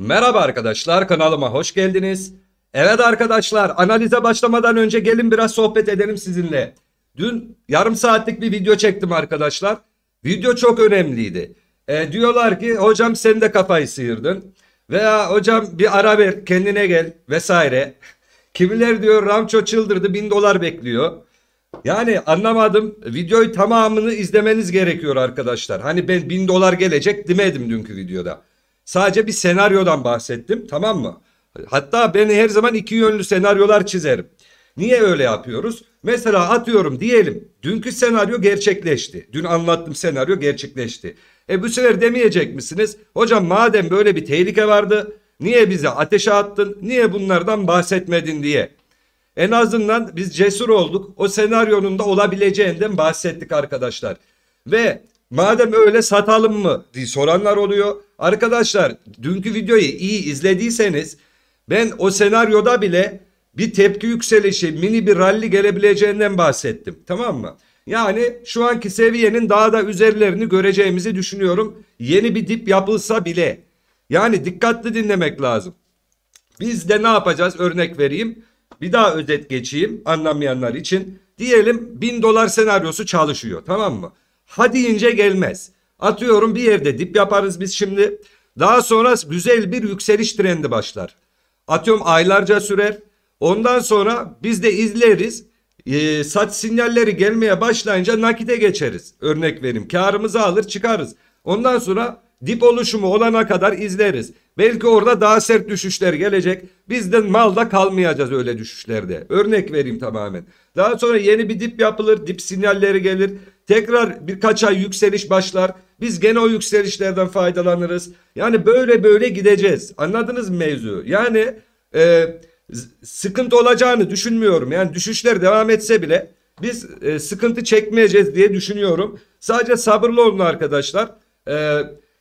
Merhaba arkadaşlar kanalıma hoş geldiniz. Evet arkadaşlar analize başlamadan önce gelin biraz sohbet edelim sizinle. Dün yarım saatlik bir video çektim arkadaşlar. Video çok önemliydi. E, diyorlar ki hocam sen de kafayı sıyırdın. Veya hocam bir ara ver kendine gel vesaire. Kimiler diyor Ramço çıldırdı bin dolar bekliyor. Yani anlamadım videoyu tamamını izlemeniz gerekiyor arkadaşlar. Hani ben bin dolar gelecek demedim dünkü videoda. Sadece bir senaryodan bahsettim tamam mı? Hatta ben her zaman iki yönlü senaryolar çizerim. Niye öyle yapıyoruz? Mesela atıyorum diyelim dünkü senaryo gerçekleşti. Dün anlattım senaryo gerçekleşti. E bu sefer demeyecek misiniz? Hocam madem böyle bir tehlike vardı niye bize ateşe attın? Niye bunlardan bahsetmedin diye. En azından biz cesur olduk. O senaryonun da olabileceğinden bahsettik arkadaşlar. Ve madem öyle satalım mı diye soranlar oluyor. Arkadaşlar dünkü videoyu iyi izlediyseniz ben o senaryoda bile bir tepki yükselişi mini bir rally gelebileceğinden bahsettim. Tamam mı? Yani şu anki seviyenin daha da üzerlerini göreceğimizi düşünüyorum. Yeni bir dip yapılsa bile. Yani dikkatli dinlemek lazım. Biz de ne yapacağız örnek vereyim. Bir daha özet geçeyim anlamayanlar için. Diyelim 1000 dolar senaryosu çalışıyor tamam mı? Hadi ince gelmez. Atıyorum bir evde dip yaparız biz şimdi. Daha sonra güzel bir yükseliş trendi başlar. Atıyorum aylarca sürer. Ondan sonra biz de izleriz. E, saç sinyalleri gelmeye başlayınca nakite geçeriz. Örnek vereyim karımızı alır çıkarız. Ondan sonra dip oluşumu olana kadar izleriz. Belki orada daha sert düşüşler gelecek. Biz de malda kalmayacağız öyle düşüşlerde. Örnek vereyim tamamen. Daha sonra yeni bir dip yapılır. Dip sinyalleri gelir. Tekrar birkaç ay yükseliş başlar. Biz gene o yükselişlerden faydalanırız. Yani böyle böyle gideceğiz. Anladınız mı mevzu? Yani e, sıkıntı olacağını düşünmüyorum. Yani düşüşler devam etse bile biz e, sıkıntı çekmeyeceğiz diye düşünüyorum. Sadece sabırlı olun arkadaşlar. E,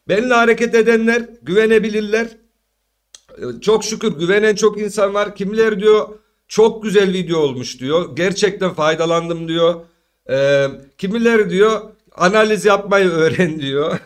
benimle hareket edenler güvenebilirler. E, çok şükür güvenen çok insan var. Kimler diyor çok güzel video olmuş diyor. Gerçekten faydalandım diyor. E, kimileri diyor analiz yapmayı öğren diyor.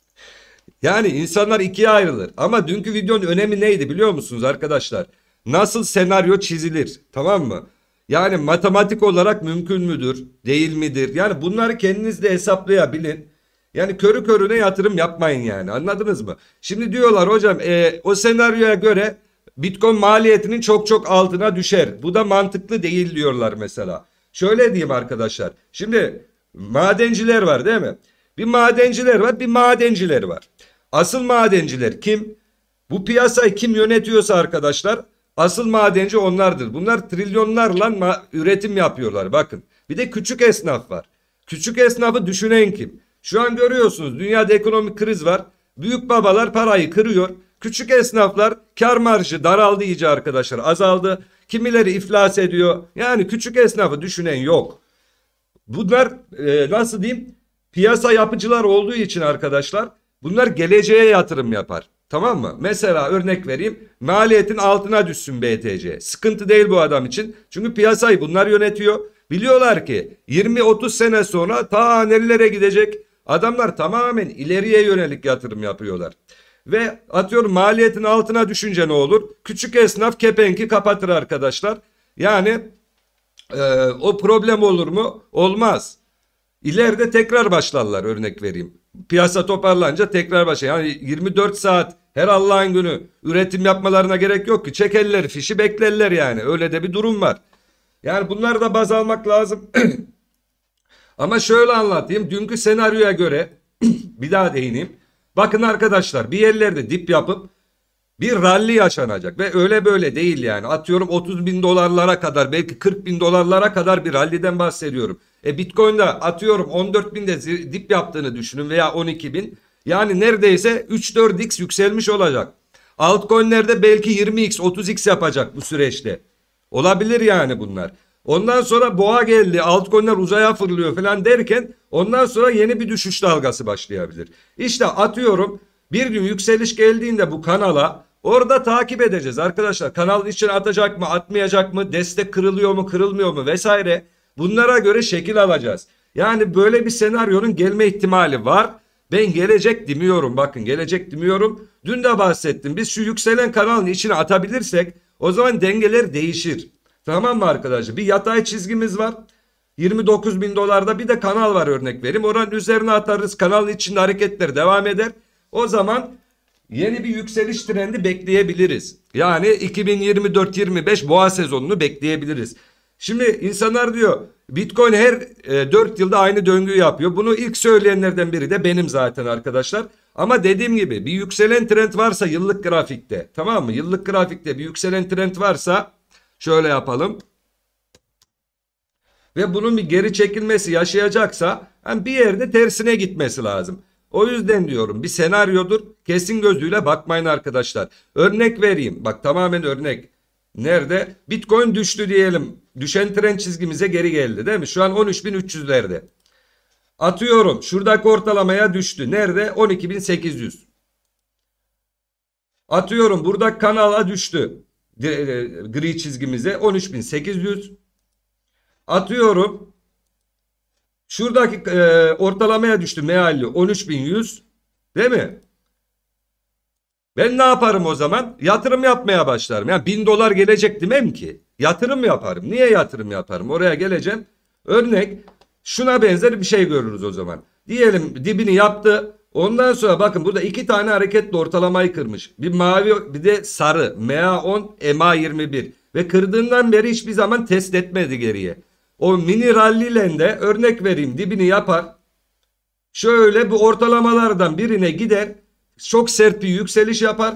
yani insanlar ikiye ayrılır. Ama dünkü videonun önemi neydi biliyor musunuz arkadaşlar? Nasıl senaryo çizilir tamam mı? Yani matematik olarak mümkün müdür değil midir? Yani bunları kendiniz de hesaplayabilin. Yani körü körüne yatırım yapmayın yani anladınız mı? Şimdi diyorlar hocam e, o senaryoya göre Bitcoin maliyetinin çok çok altına düşer. Bu da mantıklı değil diyorlar mesela. Şöyle diyeyim arkadaşlar. Şimdi Madenciler var değil mi? Bir madenciler var, bir madenciler var. Asıl madenciler kim? Bu piyasayı kim yönetiyorsa arkadaşlar asıl madenci onlardır. Bunlar trilyonlarla üretim yapıyorlar bakın. Bir de küçük esnaf var. Küçük esnafı düşünen kim? Şu an görüyorsunuz dünyada ekonomik kriz var. Büyük babalar parayı kırıyor. Küçük esnaflar kar marjı daraldı iyice arkadaşlar azaldı. Kimileri iflas ediyor. Yani küçük esnafı düşünen yok. Bunlar e, nasıl diyeyim piyasa yapıcılar olduğu için arkadaşlar bunlar geleceğe yatırım yapar. Tamam mı? Mesela örnek vereyim maliyetin altına düşsün BTC. Sıkıntı değil bu adam için. Çünkü piyasayı bunlar yönetiyor. Biliyorlar ki 20-30 sene sonra ta nerelere gidecek. Adamlar tamamen ileriye yönelik yatırım yapıyorlar. Ve atıyorum maliyetin altına düşünce ne olur? Küçük esnaf kepenki kapatır arkadaşlar. Yani ee, o problem olur mu? Olmaz. İleride tekrar başlarlar örnek vereyim. Piyasa toparlanınca tekrar başlar. Yani 24 saat her Allah'ın günü üretim yapmalarına gerek yok ki. Çekerler fişi beklerler yani. Öyle de bir durum var. Yani bunları da baz almak lazım. Ama şöyle anlatayım. Dünkü senaryoya göre bir daha değineyim. Bakın arkadaşlar bir yerlerde dip yapıp bir ralli yaşanacak ve öyle böyle değil yani atıyorum 30 bin dolarlara kadar belki 40 bin dolarlara kadar bir ralliden bahsediyorum. E Bitcoin'de atıyorum 14 binde dip yaptığını düşünün veya 12 bin yani neredeyse 3-4x yükselmiş olacak. Altcoin'lerde belki 20x 30x yapacak bu süreçte. Olabilir yani bunlar. Ondan sonra boğa geldi altcoin'ler uzaya fırlıyor falan derken ondan sonra yeni bir düşüş dalgası başlayabilir. İşte atıyorum bir gün yükseliş geldiğinde bu kanala Orada takip edeceğiz arkadaşlar. Kanal için atacak mı, atmayacak mı, destek kırılıyor mu, kırılmıyor mu vesaire. Bunlara göre şekil alacağız. Yani böyle bir senaryonun gelme ihtimali var. Ben gelecek demiyorum bakın gelecek demiyorum. Dün de bahsettim biz şu yükselen kanalın içine atabilirsek o zaman dengeler değişir. Tamam mı arkadaşlar? Bir yatay çizgimiz var. 29 bin dolarda bir de kanal var örnek vereyim. Oranın üzerine atarız. Kanalın içinde hareketler devam eder. O zaman yeni bir yükseliş trendi bekleyebiliriz. Yani 2024-25 boğa sezonunu bekleyebiliriz. Şimdi insanlar diyor Bitcoin her e, 4 yılda aynı döngüyü yapıyor. Bunu ilk söyleyenlerden biri de benim zaten arkadaşlar. Ama dediğim gibi bir yükselen trend varsa yıllık grafikte tamam mı? Yıllık grafikte bir yükselen trend varsa şöyle yapalım. Ve bunun bir geri çekilmesi yaşayacaksa yani bir yerde tersine gitmesi lazım. O yüzden diyorum bir senaryodur. Kesin gözüyle bakmayın arkadaşlar. Örnek vereyim. Bak tamamen örnek. Nerede? Bitcoin düştü diyelim. Düşen tren çizgimize geri geldi değil mi? Şu an 13.300'lerde. Atıyorum şuradaki ortalamaya düştü. Nerede? 12.800. Atıyorum burada kanala düştü. Gri e, çizgimize 13.800. Atıyorum Şuradaki e, ortalamaya düştü mealli 13.100 değil mi? Ben ne yaparım o zaman? Yatırım yapmaya başlarım. Yani bin dolar gelecek demem ki. Yatırım yaparım. Niye yatırım yaparım? Oraya geleceğim. Örnek şuna benzer bir şey görürüz o zaman. Diyelim dibini yaptı. Ondan sonra bakın burada iki tane hareketli ortalamayı kırmış. Bir mavi bir de sarı. MA10, MA21. Ve kırdığından beri hiçbir zaman test etmedi geriye. O minerallilen örnek vereyim dibini yapar. Şöyle bu ortalamalardan birine gider. Çok sert bir yükseliş yapar.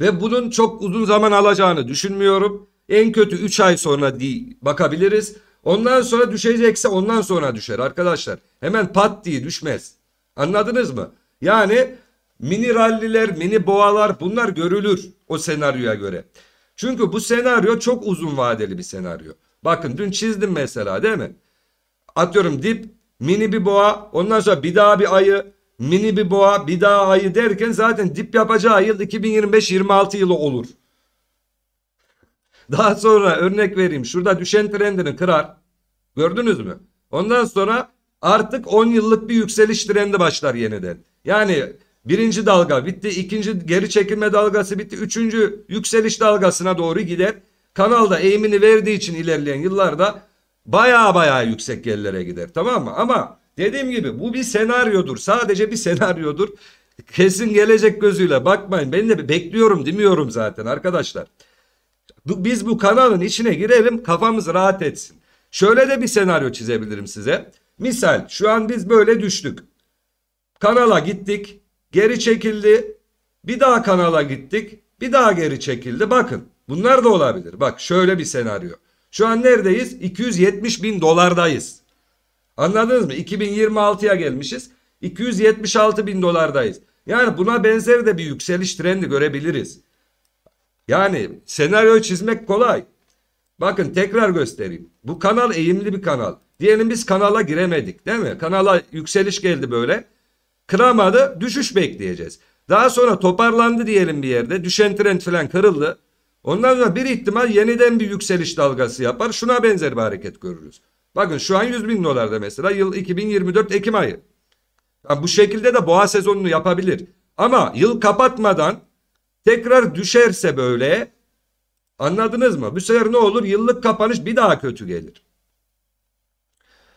Ve bunun çok uzun zaman alacağını düşünmüyorum. En kötü 3 ay sonra bakabiliriz. Ondan sonra düşecekse ondan sonra düşer arkadaşlar. Hemen pat diye düşmez. Anladınız mı? Yani mineralliler, mini boğalar bunlar görülür o senaryoya göre. Çünkü bu senaryo çok uzun vadeli bir senaryo. Bakın dün çizdim mesela değil mi? Atıyorum dip mini bir boğa ondan sonra bir daha bir ayı mini bir boğa bir daha ayı derken zaten dip yapacağı yıl 2025-26 yılı olur. Daha sonra örnek vereyim şurada düşen trendini kırar. Gördünüz mü? Ondan sonra artık 10 yıllık bir yükseliş trendi başlar yeniden. Yani birinci dalga bitti, ikinci geri çekilme dalgası bitti, üçüncü yükseliş dalgasına doğru gider kanalda eğimini verdiği için ilerleyen yıllarda baya baya yüksek yerlere gider tamam mı? Ama dediğim gibi bu bir senaryodur sadece bir senaryodur. Kesin gelecek gözüyle bakmayın ben de bekliyorum demiyorum zaten arkadaşlar. Biz bu kanalın içine girelim kafamız rahat etsin. Şöyle de bir senaryo çizebilirim size. Misal şu an biz böyle düştük. Kanala gittik. Geri çekildi. Bir daha kanala gittik. Bir daha geri çekildi. Bakın Bunlar da olabilir. Bak şöyle bir senaryo. Şu an neredeyiz? 270 bin dolardayız. Anladınız mı? 2026'ya gelmişiz. 276 bin dolardayız. Yani buna benzer de bir yükseliş trendi görebiliriz. Yani senaryo çizmek kolay. Bakın tekrar göstereyim. Bu kanal eğimli bir kanal. Diyelim biz kanala giremedik değil mi? Kanala yükseliş geldi böyle. Kıramadı düşüş bekleyeceğiz. Daha sonra toparlandı diyelim bir yerde. Düşen trend falan kırıldı. Ondan sonra bir ihtimal yeniden bir yükseliş dalgası yapar. Şuna benzer bir hareket görürüz. Bakın şu an 100 bin dolarda mesela yıl 2024 Ekim ayı. Yani bu şekilde de boğa sezonunu yapabilir. Ama yıl kapatmadan tekrar düşerse böyle anladınız mı? Bu sefer ne olur? Yıllık kapanış bir daha kötü gelir.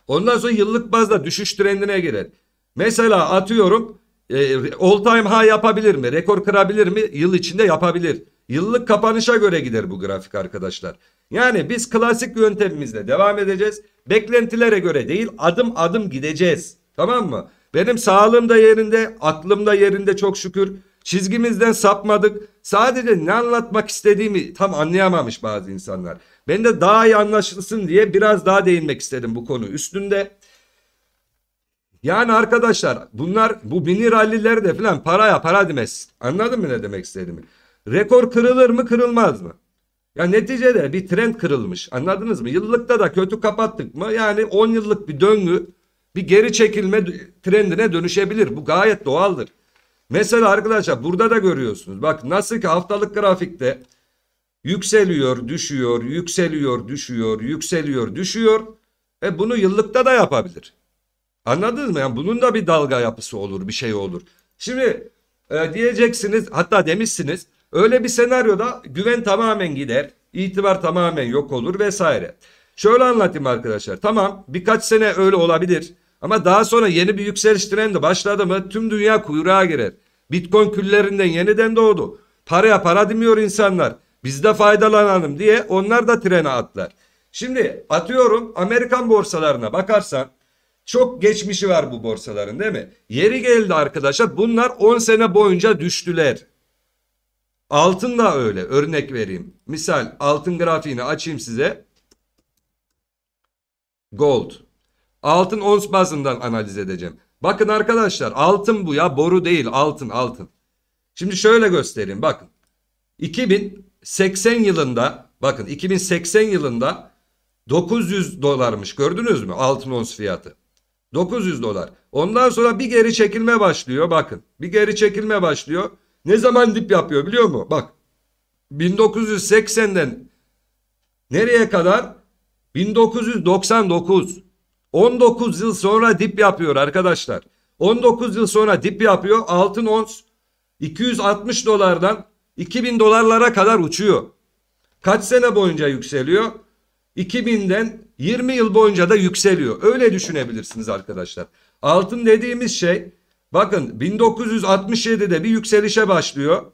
Ondan sonra yıllık bazda düşüş trendine girer. Mesela atıyorum e, all time high yapabilir mi? Rekor kırabilir mi? Yıl içinde yapabilir. Yıllık kapanışa göre gider bu grafik arkadaşlar. Yani biz klasik yöntemimizle devam edeceğiz. Beklentilere göre değil adım adım gideceğiz. Tamam mı? Benim sağlığım da yerinde, aklım da yerinde çok şükür. Çizgimizden sapmadık. Sadece ne anlatmak istediğimi tam anlayamamış bazı insanlar. Ben de daha iyi anlaşılsın diye biraz daha değinmek istedim bu konu üstünde. Yani arkadaşlar bunlar bu mini ralliler de falan paraya para demez. Anladın mı ne demek istediğimi? Rekor kırılır mı kırılmaz mı? Ya neticede bir trend kırılmış anladınız mı? Yıllıkta da kötü kapattık mı yani 10 yıllık bir döngü bir geri çekilme trendine dönüşebilir. Bu gayet doğaldır. Mesela arkadaşlar burada da görüyorsunuz. Bak nasıl ki haftalık grafikte yükseliyor, düşüyor, yükseliyor, düşüyor, yükseliyor, düşüyor. E bunu yıllıkta da yapabilir. Anladınız mı? Yani bunun da bir dalga yapısı olur, bir şey olur. Şimdi e, diyeceksiniz hatta demişsiniz Öyle bir senaryoda güven tamamen gider, itibar tamamen yok olur vesaire. Şöyle anlatayım arkadaşlar. Tamam birkaç sene öyle olabilir ama daha sonra yeni bir yükseliş trendi başladı mı tüm dünya kuyruğa girer. Bitcoin küllerinden yeniden doğdu. Paraya para demiyor insanlar. Biz de faydalanalım diye onlar da trene atlar. Şimdi atıyorum Amerikan borsalarına bakarsan çok geçmişi var bu borsaların değil mi? Yeri geldi arkadaşlar bunlar 10 sene boyunca düştüler. Altın da öyle. Örnek vereyim. Misal altın grafiğini açayım size. Gold. Altın ons bazından analiz edeceğim. Bakın arkadaşlar altın bu ya boru değil altın altın. Şimdi şöyle göstereyim bakın. 2080 yılında bakın 2080 yılında 900 dolarmış gördünüz mü altın ons fiyatı. 900 dolar. Ondan sonra bir geri çekilme başlıyor bakın. Bir geri çekilme başlıyor. Ne zaman dip yapıyor biliyor musun? Bak 1980'den nereye kadar? 1999. 19 yıl sonra dip yapıyor arkadaşlar. 19 yıl sonra dip yapıyor. Altın ons 260 dolardan 2000 dolarlara kadar uçuyor. Kaç sene boyunca yükseliyor? 2000'den 20 yıl boyunca da yükseliyor. Öyle düşünebilirsiniz arkadaşlar. Altın dediğimiz şey Bakın 1967'de bir yükselişe başlıyor.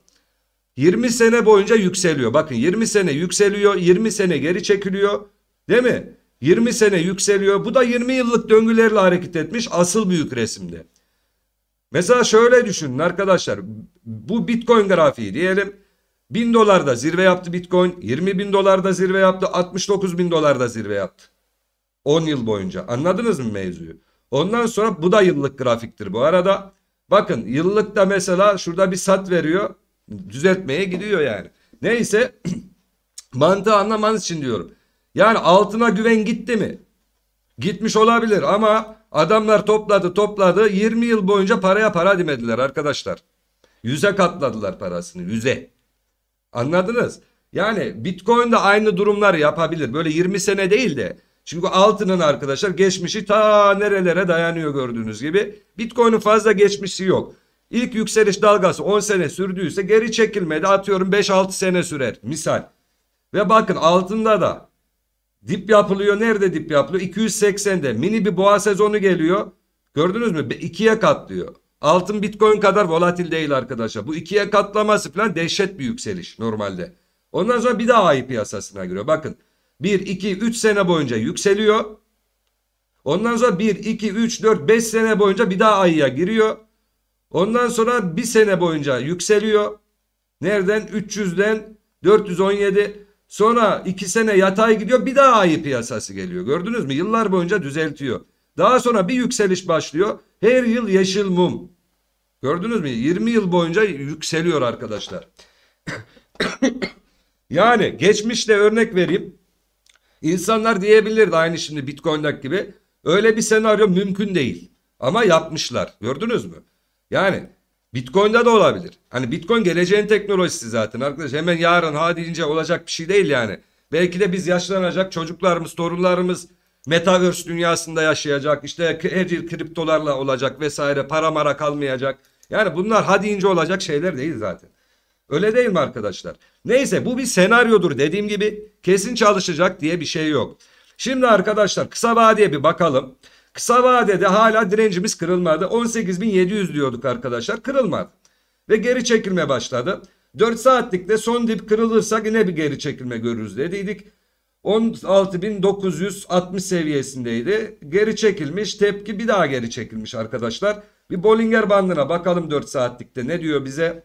20 sene boyunca yükseliyor. Bakın 20 sene yükseliyor, 20 sene geri çekiliyor. Değil mi? 20 sene yükseliyor. Bu da 20 yıllık döngülerle hareket etmiş asıl büyük resimde. Mesela şöyle düşünün arkadaşlar. Bu Bitcoin grafiği diyelim. 1000 dolarda zirve yaptı Bitcoin. 20 bin dolarda zirve yaptı. 69 bin dolarda zirve yaptı. 10 yıl boyunca. Anladınız mı mevzuyu? Ondan sonra bu da yıllık grafiktir bu arada. Bakın yıllıkta mesela şurada bir sat veriyor. Düzeltmeye gidiyor yani. Neyse mantığı anlamanız için diyorum. Yani altına güven gitti mi? Gitmiş olabilir ama adamlar topladı topladı 20 yıl boyunca paraya para demediler arkadaşlar. Yüze katladılar parasını yüze. Anladınız? Yani Bitcoin de aynı durumlar yapabilir. Böyle 20 sene değil de çünkü altının arkadaşlar geçmişi ta nerelere dayanıyor gördüğünüz gibi. Bitcoin'in fazla geçmişi yok. İlk yükseliş dalgası 10 sene sürdüyse geri çekilmedi atıyorum 5-6 sene sürer misal. Ve bakın altında da dip yapılıyor. Nerede dip yapılıyor? 280'de mini bir boğa sezonu geliyor. Gördünüz mü? İkiye katlıyor. Altın bitcoin kadar volatil değil arkadaşlar. Bu ikiye katlaması falan dehşet bir yükseliş normalde. Ondan sonra bir daha ayı piyasasına giriyor. Bakın 1, 2, 3 sene boyunca yükseliyor. Ondan sonra 1, 2, 3, 4, 5 sene boyunca bir daha ayıya giriyor. Ondan sonra bir sene boyunca yükseliyor. Nereden? 300'den 417. Sonra 2 sene yatay gidiyor. Bir daha ayı piyasası geliyor. Gördünüz mü? Yıllar boyunca düzeltiyor. Daha sonra bir yükseliş başlıyor. Her yıl yeşil mum. Gördünüz mü? 20 yıl boyunca yükseliyor arkadaşlar. yani geçmişte örnek vereyim. İnsanlar diyebilirdi aynı şimdi Bitcoin'daki gibi. Öyle bir senaryo mümkün değil. Ama yapmışlar. Gördünüz mü? Yani Bitcoin'de de olabilir. Hani Bitcoin geleceğin teknolojisi zaten arkadaş. Hemen yarın ha deyince olacak bir şey değil yani. Belki de biz yaşlanacak çocuklarımız, torunlarımız metaverse dünyasında yaşayacak. İşte her yıl kriptolarla olacak vesaire. Para mara kalmayacak. Yani bunlar ha deyince olacak şeyler değil zaten. Öyle değil mi arkadaşlar? Neyse bu bir senaryodur dediğim gibi kesin çalışacak diye bir şey yok. Şimdi arkadaşlar kısa vadeye bir bakalım. Kısa vadede hala direncimiz kırılmadı. 18.700 diyorduk arkadaşlar kırılmadı. Ve geri çekilme başladı. 4 saatlikte son dip kırılırsa yine bir geri çekilme görürüz dediydik. 16.960 seviyesindeydi. Geri çekilmiş tepki bir daha geri çekilmiş arkadaşlar. Bir Bollinger bandına bakalım 4 saatlikte ne diyor bize.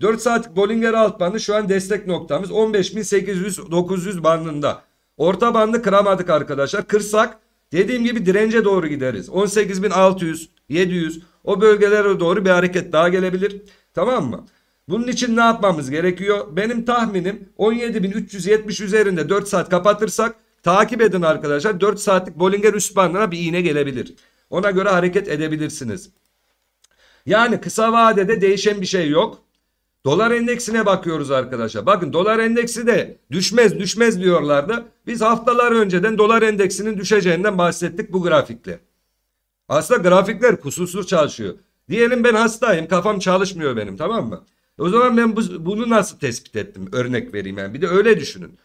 4 saatlik Bollinger alt bandı şu an destek noktamız 15.800-900 bandında. Orta bandı kıramadık arkadaşlar. Kırsak dediğim gibi dirence doğru gideriz. 18.600-700 o bölgelere doğru bir hareket daha gelebilir. Tamam mı? Bunun için ne yapmamız gerekiyor? Benim tahminim 17.370 üzerinde 4 saat kapatırsak takip edin arkadaşlar. 4 saatlik Bollinger üst bandına bir iğne gelebilir. Ona göre hareket edebilirsiniz. Yani kısa vadede değişen bir şey yok. Dolar endeksine bakıyoruz arkadaşlar. Bakın dolar endeksi de düşmez düşmez diyorlardı. Biz haftalar önceden dolar endeksinin düşeceğinden bahsettik bu grafikle. Aslında grafikler kusursuz çalışıyor. Diyelim ben hastayım kafam çalışmıyor benim tamam mı? O zaman ben bu, bunu nasıl tespit ettim? Örnek vereyim yani bir de öyle düşünün.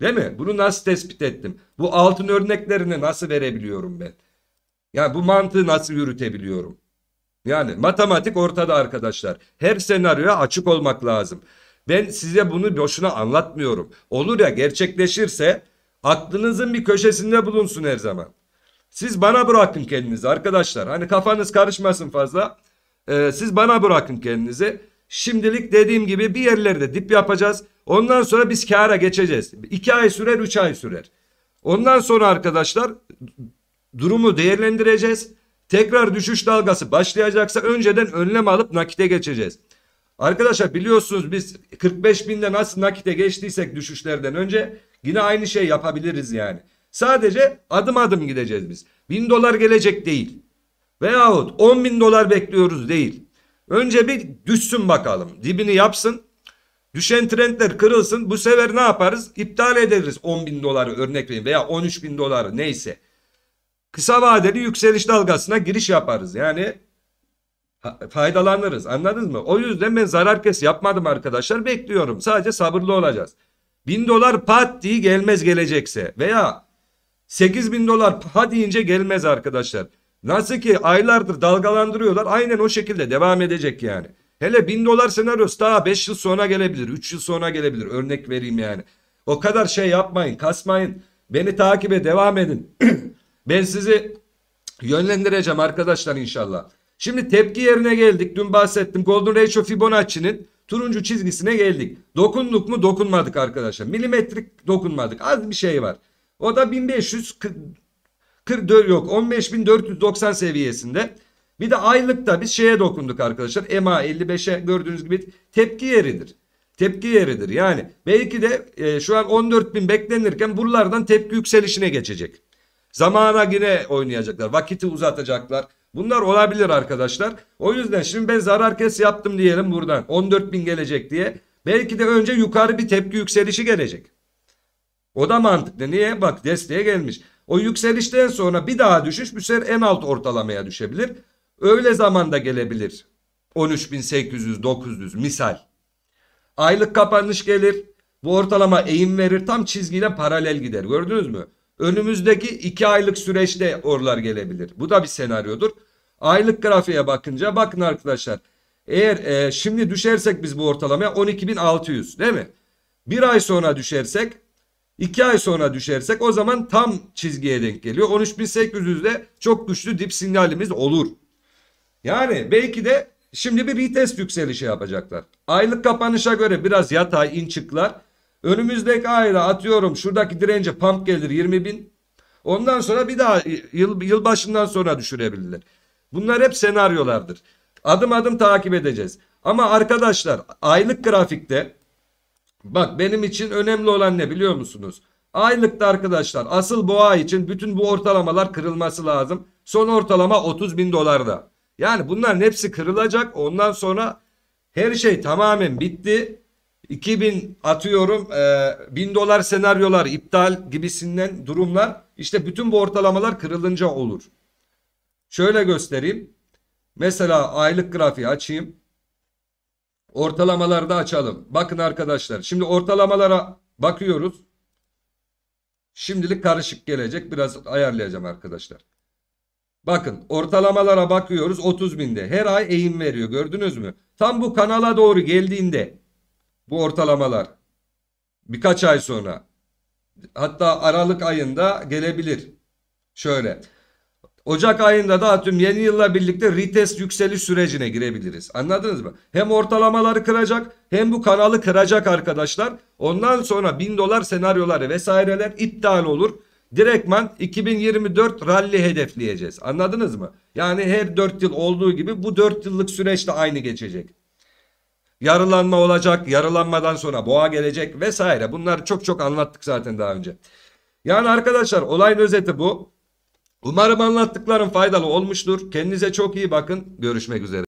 Değil mi? Bunu nasıl tespit ettim? Bu altın örneklerini nasıl verebiliyorum ben? Yani bu mantığı nasıl yürütebiliyorum? Yani matematik ortada arkadaşlar. Her senaryoya açık olmak lazım. Ben size bunu boşuna anlatmıyorum. Olur ya gerçekleşirse aklınızın bir köşesinde bulunsun her zaman. Siz bana bırakın kendinizi arkadaşlar. Hani kafanız karışmasın fazla. Ee, siz bana bırakın kendinizi. Şimdilik dediğim gibi bir yerlerde dip yapacağız. Ondan sonra biz kâra geçeceğiz. İki ay sürer üç ay sürer. Ondan sonra arkadaşlar durumu değerlendireceğiz. Tekrar düşüş dalgası başlayacaksa önceden önlem alıp nakite geçeceğiz. Arkadaşlar biliyorsunuz biz 45 binde nasıl nakite geçtiysek düşüşlerden önce yine aynı şey yapabiliriz yani. Sadece adım adım gideceğiz biz. 1000 dolar gelecek değil. Veyahut 10 bin dolar bekliyoruz değil. Önce bir düşsün bakalım. Dibini yapsın. Düşen trendler kırılsın. Bu sefer ne yaparız? İptal ederiz 10 bin doları örnek vereyim veya 13 bin doları neyse kısa vadeli yükseliş dalgasına giriş yaparız. Yani faydalanırız. Anladınız mı? O yüzden ben zarar kes yapmadım arkadaşlar. Bekliyorum. Sadece sabırlı olacağız. 1000 dolar pat diye gelmez gelecekse veya 8000 dolar pat deyince gelmez arkadaşlar. Nasıl ki aylardır dalgalandırıyorlar aynen o şekilde devam edecek yani. Hele 1000 dolar senaryosu daha 5 yıl sonra gelebilir 3 yıl sonra gelebilir örnek vereyim yani. O kadar şey yapmayın kasmayın beni takibe devam edin. Ben sizi yönlendireceğim arkadaşlar inşallah. Şimdi tepki yerine geldik. Dün bahsettim. Golden Ratio Fibonacci'nin turuncu çizgisine geldik. Dokunduk mu? Dokunmadık arkadaşlar. Milimetrik dokunmadık. Az bir şey var. O da 1544 yok. 15490 seviyesinde. Bir de aylıkta biz şeye dokunduk arkadaşlar. EMA 55'e gördüğünüz gibi tepki yeridir. Tepki yeridir. Yani belki de e, şu an 14000 beklenirken buralardan tepki yükselişine geçecek. Zamana yine oynayacaklar. Vakiti uzatacaklar. Bunlar olabilir arkadaşlar. O yüzden şimdi ben zarar kes yaptım diyelim buradan. 14 bin gelecek diye. Belki de önce yukarı bir tepki yükselişi gelecek. O da mantıklı. Niye? Bak desteğe gelmiş. O yükselişten sonra bir daha düşüş bu sefer en alt ortalamaya düşebilir. Öyle zamanda gelebilir. 13.800-900 misal. Aylık kapanış gelir. Bu ortalama eğim verir. Tam çizgiyle paralel gider. Gördünüz mü? Önümüzdeki iki aylık süreçte oralar gelebilir. Bu da bir senaryodur. Aylık grafiğe bakınca bakın arkadaşlar. Eğer e, şimdi düşersek biz bu ortalamaya 12.600 değil mi? Bir ay sonra düşersek iki ay sonra düşersek o zaman tam çizgiye denk geliyor. 13.800'de çok güçlü dip sinyalimiz olur. Yani belki de şimdi bir retest yükselişi yapacaklar. Aylık kapanışa göre biraz yatay in çıklar. Önümüzdeki ayda atıyorum şuradaki dirence pump gelir 20 bin. Ondan sonra bir daha yıl, yılbaşından sonra düşürebilirler. Bunlar hep senaryolardır. Adım adım takip edeceğiz. Ama arkadaşlar aylık grafikte bak benim için önemli olan ne biliyor musunuz? Aylıkta arkadaşlar asıl boğa için bütün bu ortalamalar kırılması lazım. Son ortalama 30 bin dolarda. Yani bunların hepsi kırılacak. Ondan sonra her şey tamamen bitti. 2000 atıyorum e, 1000 dolar senaryolar iptal gibisinden durumlar işte bütün bu ortalamalar kırılınca olur. Şöyle göstereyim. Mesela aylık grafiği açayım. Ortalamalarda açalım. Bakın arkadaşlar şimdi ortalamalara bakıyoruz. Şimdilik karışık gelecek biraz ayarlayacağım arkadaşlar. Bakın ortalamalara bakıyoruz 30 binde her ay eğim veriyor gördünüz mü? Tam bu kanala doğru geldiğinde bu ortalamalar birkaç ay sonra hatta Aralık ayında gelebilir. Şöyle Ocak ayında da tüm yeni yılla birlikte retest yükseliş sürecine girebiliriz. Anladınız mı? Hem ortalamaları kıracak hem bu kanalı kıracak arkadaşlar. Ondan sonra 1000 dolar senaryoları vesaireler iptal olur. Direktman 2024 rally hedefleyeceğiz. Anladınız mı? Yani her 4 yıl olduğu gibi bu 4 yıllık süreç de aynı geçecek yarılanma olacak, yarılanmadan sonra boğa gelecek vesaire. Bunları çok çok anlattık zaten daha önce. Yani arkadaşlar olayın özeti bu. Umarım anlattıklarım faydalı olmuştur. Kendinize çok iyi bakın. Görüşmek üzere.